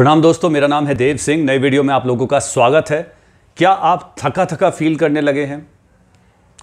प्रणाम दोस्तों मेरा नाम है देव सिंह नए वीडियो में आप लोगों का स्वागत है क्या आप थका थका फील करने लगे हैं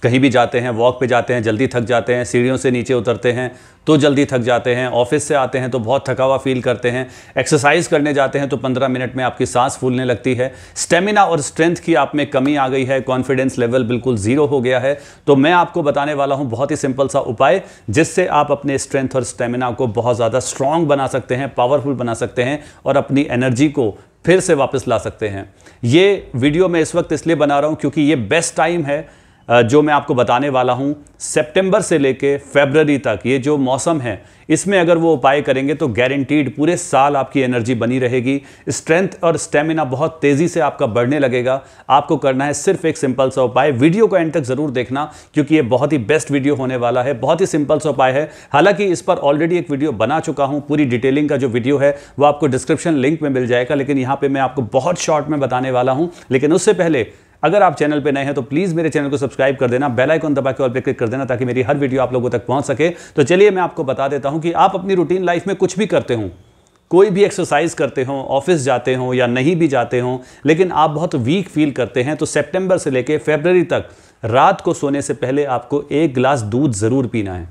कहीं भी जाते हैं वॉक पे जाते हैं जल्दी थक जाते हैं सीढ़ियों से नीचे उतरते हैं तो जल्दी थक जाते हैं ऑफिस से आते हैं तो बहुत थकावा फील करते हैं एक्सरसाइज करने जाते हैं तो 15 मिनट में आपकी सांस फूलने लगती है स्टेमिना और स्ट्रेंथ की आप में कमी आ गई है कॉन्फिडेंस लेवल बिल्कुल ज़ीरो हो गया है तो मैं आपको बताने वाला हूँ बहुत ही सिंपल सा उपाय जिससे आप अपने स्ट्रेंथ और स्टेमिना को बहुत ज़्यादा स्ट्रांग बना सकते हैं पावरफुल बना सकते हैं और अपनी एनर्जी को फिर से वापस ला सकते हैं ये वीडियो मैं इस वक्त इसलिए बना रहा हूँ क्योंकि ये बेस्ट टाइम है जो मैं आपको बताने वाला हूं सितंबर से लेके फेबररी तक ये जो मौसम है इसमें अगर वो उपाय करेंगे तो गारंटीड पूरे साल आपकी एनर्जी बनी रहेगी स्ट्रेंथ और स्टेमिना बहुत तेज़ी से आपका बढ़ने लगेगा आपको करना है सिर्फ एक सिंपल सा उपाय वीडियो को एंड तक ज़रूर देखना क्योंकि ये बहुत ही बेस्ट वीडियो होने वाला है बहुत ही सिंपल सा उपाय है हालांकि इस पर ऑलरेडी एक वीडियो बना चुका हूँ पूरी डिटेलिंग का जो वीडियो है वो आपको डिस्क्रिप्शन लिंक में मिल जाएगा लेकिन यहाँ पर मैं आपको बहुत शॉर्ट में बताने वाला हूँ लेकिन उससे पहले अगर आप चैनल पर नए हैं तो प्लीज़ मेरे चैनल को सब्सक्राइब कर देना बेल आइकन दबा के और पे क्लिक कर देना ताकि मेरी हर वीडियो आप लोगों तक पहुंच सके तो चलिए मैं आपको बता देता हूं कि आप अपनी रूटीन लाइफ में कुछ भी करते हो कोई भी एक्सरसाइज करते हो ऑफिस जाते हो या नहीं भी जाते हो लेकिन आप बहुत वीक फील करते हैं तो सेप्टेंबर से लेकर फेबररी तक रात को सोने से पहले आपको एक गिलास दूध ज़रूर पीना है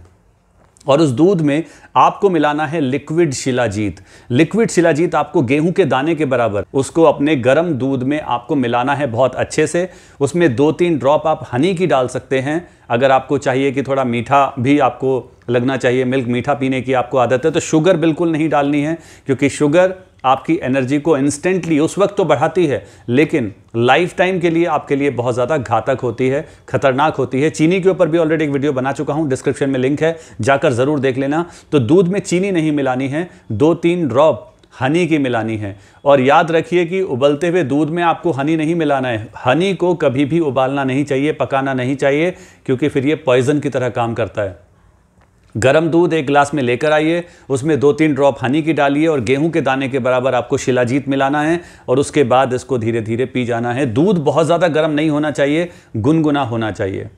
और उस दूध में आपको मिलाना है लिक्विड शिलाजीत लिक्विड शिलाजीत आपको गेहूं के दाने के बराबर उसको अपने गर्म दूध में आपको मिलाना है बहुत अच्छे से उसमें दो तीन ड्रॉप आप हनी की डाल सकते हैं अगर आपको चाहिए कि थोड़ा मीठा भी आपको लगना चाहिए मिल्क मीठा पीने की आपको आदत है तो शुगर बिल्कुल नहीं डालनी है क्योंकि शुगर आपकी एनर्जी को इंस्टेंटली उस वक्त तो बढ़ाती है लेकिन लाइफ टाइम के लिए आपके लिए बहुत ज़्यादा घातक होती है खतरनाक होती है चीनी के ऊपर भी ऑलरेडी एक वीडियो बना चुका हूँ डिस्क्रिप्शन में लिंक है जाकर ज़रूर देख लेना तो दूध में चीनी नहीं मिलानी है दो तीन ड्रॉप हनी की मिलानी है और याद रखिए कि उबलते हुए दूध में आपको हनी नहीं मिलाना है हनी को कभी भी उबालना नहीं चाहिए पकाना नहीं चाहिए क्योंकि फिर ये पॉइज़न की तरह काम करता है गर्म दूध एक गिलास में लेकर आइए उसमें दो तीन ड्रॉप हनी की डालिए और गेहूं के दाने के बराबर आपको शिलाजीत मिलाना है और उसके बाद इसको धीरे धीरे पी जाना है दूध बहुत ज़्यादा गर्म नहीं होना चाहिए गुनगुना होना चाहिए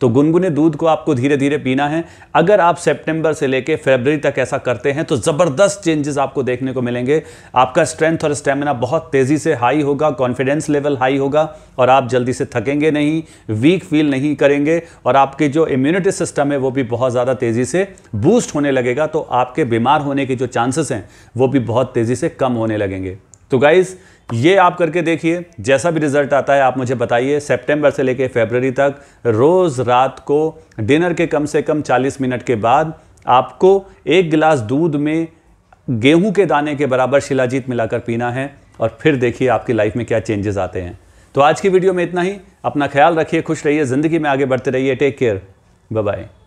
तो गुनगुने दूध को आपको धीरे धीरे पीना है अगर आप सितंबर से लेकर फरवरी तक ऐसा करते हैं तो ज़बरदस्त चेंजेस आपको देखने को मिलेंगे आपका स्ट्रेंथ और स्टेमिना बहुत तेज़ी से हाई होगा कॉन्फिडेंस लेवल हाई होगा और आप जल्दी से थकेंगे नहीं वीक फील नहीं करेंगे और आपके जो इम्यूनिटी सिस्टम है वो भी बहुत ज़्यादा तेज़ी से बूस्ट होने लगेगा तो आपके बीमार होने के जो चांसेस हैं वो भी बहुत तेज़ी से कम होने लगेंगे तो गाइज़ ये आप करके देखिए जैसा भी रिजल्ट आता है आप मुझे बताइए सितंबर से लेके फरवरी तक रोज़ रात को डिनर के कम से कम 40 मिनट के बाद आपको एक गिलास दूध में गेहूं के दाने के बराबर शिलाजीत मिलाकर पीना है और फिर देखिए आपकी लाइफ में क्या चेंजेस आते हैं तो आज की वीडियो में इतना ही अपना ख्याल रखिए खुश रहिए ज़िंदगी में आगे बढ़ते रहिए टेक केयर बाय